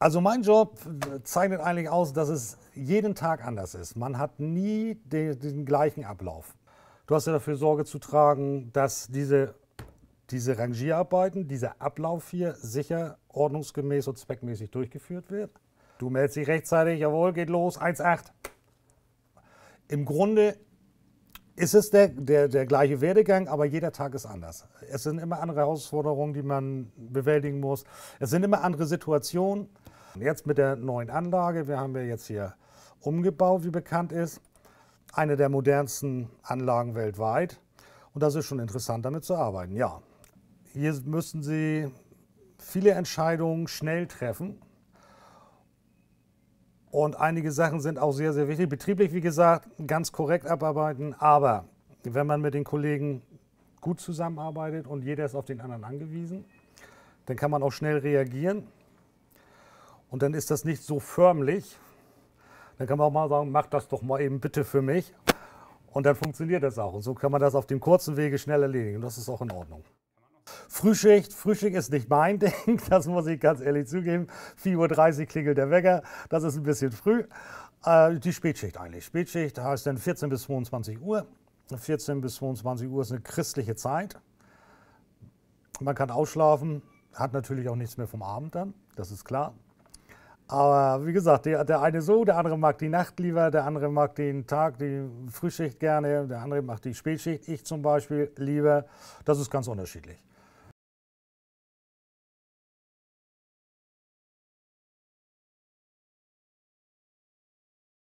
Also mein Job zeichnet eigentlich aus, dass es jeden Tag anders ist. Man hat nie den, den gleichen Ablauf. Du hast ja dafür Sorge zu tragen, dass diese, diese Rangierarbeiten, dieser Ablauf hier sicher, ordnungsgemäß und zweckmäßig durchgeführt wird. Du meldest dich rechtzeitig, jawohl, geht los, 1,8. Im Grunde ist es der, der, der gleiche Werdegang, aber jeder Tag ist anders. Es sind immer andere Herausforderungen, die man bewältigen muss. Es sind immer andere Situationen. Jetzt mit der neuen Anlage, wir haben wir jetzt hier umgebaut, wie bekannt ist. Eine der modernsten Anlagen weltweit. Und das ist schon interessant, damit zu arbeiten, ja. Hier müssen Sie viele Entscheidungen schnell treffen. Und einige Sachen sind auch sehr, sehr wichtig. Betrieblich, wie gesagt, ganz korrekt abarbeiten. Aber wenn man mit den Kollegen gut zusammenarbeitet und jeder ist auf den anderen angewiesen, dann kann man auch schnell reagieren und dann ist das nicht so förmlich. Dann kann man auch mal sagen, mach das doch mal eben bitte für mich. Und dann funktioniert das auch. Und so kann man das auf dem kurzen Wege schnell erledigen. Und das ist auch in Ordnung. Frühschicht, Frühschicht ist nicht mein Ding, das muss ich ganz ehrlich zugeben. 4.30 Uhr klingelt der Wecker, das ist ein bisschen früh. Äh, die Spätschicht eigentlich. Spätschicht heißt dann 14 bis 22 Uhr. 14 bis 22 Uhr ist eine christliche Zeit. Man kann ausschlafen, hat natürlich auch nichts mehr vom Abend dann, das ist klar. Aber wie gesagt, der, der eine so, der andere mag die Nacht lieber, der andere mag den Tag, die Frühschicht gerne, der andere mag die Spätschicht, ich zum Beispiel lieber. Das ist ganz unterschiedlich.